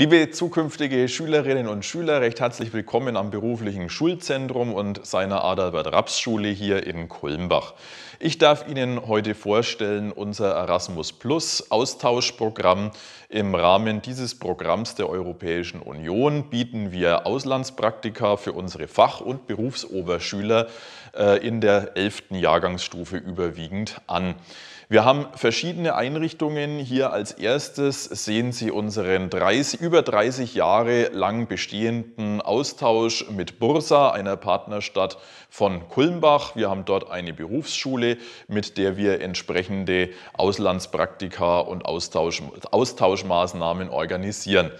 Liebe zukünftige Schülerinnen und Schüler, recht herzlich willkommen am beruflichen Schulzentrum und seiner Adalbert Raps Schule hier in Kulmbach. Ich darf Ihnen heute vorstellen unser Erasmus Plus Austauschprogramm. Im Rahmen dieses Programms der Europäischen Union bieten wir Auslandspraktika für unsere Fach- und Berufsoberschüler äh, in der 11. Jahrgangsstufe überwiegend an. Wir haben verschiedene Einrichtungen. Hier als erstes sehen Sie unseren 30, über 30 Jahre lang bestehenden Austausch mit Bursa, einer Partnerstadt von Kulmbach. Wir haben dort eine Berufsschule, mit der wir entsprechende Auslandspraktika und Austausch, Austauschmaßnahmen organisieren.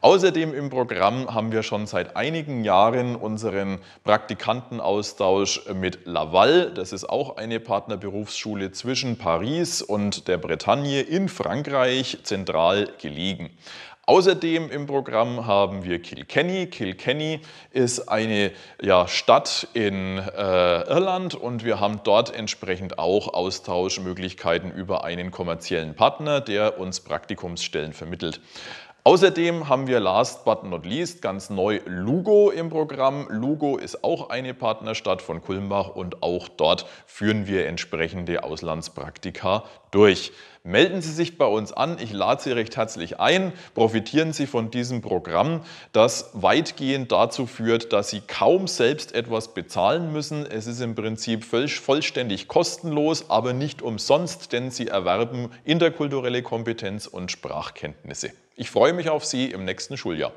Außerdem im Programm haben wir schon seit einigen Jahren unseren Praktikantenaustausch mit Laval. Das ist auch eine Partnerberufsschule zwischen Paris und der Bretagne in Frankreich zentral gelegen. Außerdem im Programm haben wir Kilkenny. Kilkenny ist eine ja, Stadt in äh, Irland und wir haben dort entsprechend auch Austauschmöglichkeiten über einen kommerziellen Partner, der uns Praktikumsstellen vermittelt. Außerdem haben wir last but not least ganz neu Lugo im Programm. Lugo ist auch eine Partnerstadt von Kulmbach und auch dort führen wir entsprechende Auslandspraktika durch. Melden Sie sich bei uns an, ich lade Sie recht herzlich ein. Profitieren Sie von diesem Programm, das weitgehend dazu führt, dass Sie kaum selbst etwas bezahlen müssen. Es ist im Prinzip vollständig kostenlos, aber nicht umsonst, denn Sie erwerben interkulturelle Kompetenz und Sprachkenntnisse. Ich freue mich auf Sie im nächsten Schuljahr.